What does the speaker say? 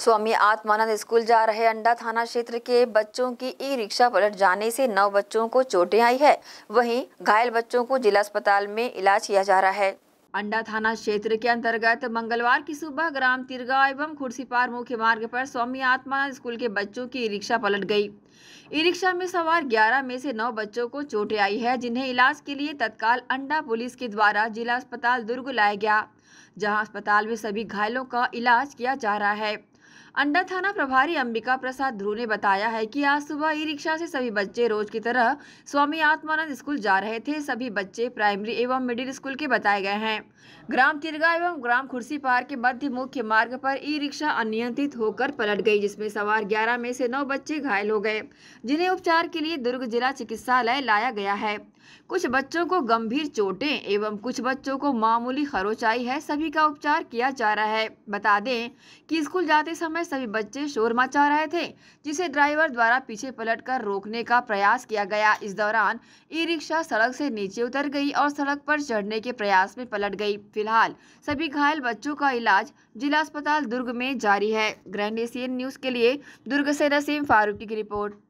स्वामी Atmanand school जा रहे अंडा थाना क्षेत्र के बच्चों की ई रिक्शा पलट जाने से नौ बच्चों को चोटें आई है वहीं घायल बच्चों को जिला अस्पताल में इलाज किया जा रहा है अंडा थाना क्षेत्र के अंतर्गत मंगलवार की सुबह ग्राम तिरगा एवं खुर्सीपार मुख्य मार्ग पर स्वामी आत्मानंद स्कूल के बच्चों की ई रिक्शा पलट गई ई रिक्शा में सवार 11 में से 9 बच्चों को चोटें आई है जिन्हें इलाज के लिए तत्काल अंडा पुलिस के द्वारा जिला अस्पताल दुर्ग लाया गया जहां अस्पताल में सभी घायलों का इलाज किया जा रहा है अंडा थाना प्रभारी अंबिका प्रसाद ध्रुव ने बताया है कि आज सुबह ई रिक्शा से सभी बच्चे रोज की तरह स्वामी आत्मानंद स्कूल जा रहे थे सभी बच्चे प्राइमरी एवं मिडिल स्कूल के बताए गए हैं ग्राम तिरगा एवं ग्राम खुर्सी पार के मध्य मुख्य मार्ग पर ई रिक्शा अनियंत्रित होकर पलट गई जिसमें सवार ग्यारह में से नौ बच्चे घायल हो गए जिन्हें उपचार के लिए दुर्ग जिला चिकित्सालय लाया गया है कुछ बच्चों को गंभीर चोटें एवं कुछ बच्चों को मामूली खरोच आई है सभी का उपचार किया जा रहा है बता दें कि स्कूल जाते समय सभी बच्चे शोर मचा रहे थे जिसे ड्राइवर द्वारा पीछे पलटकर रोकने का प्रयास किया गया इस दौरान ई रिक्शा सड़क से नीचे उतर गई और सड़क पर चढ़ने के प्रयास में पलट गई फिलहाल सभी घायल बच्चों का इलाज जिला अस्पताल दुर्ग में जारी है ग्रैंड एशियन न्यूज के लिए दुर्ग से नसीम फारूकी की रिपोर्ट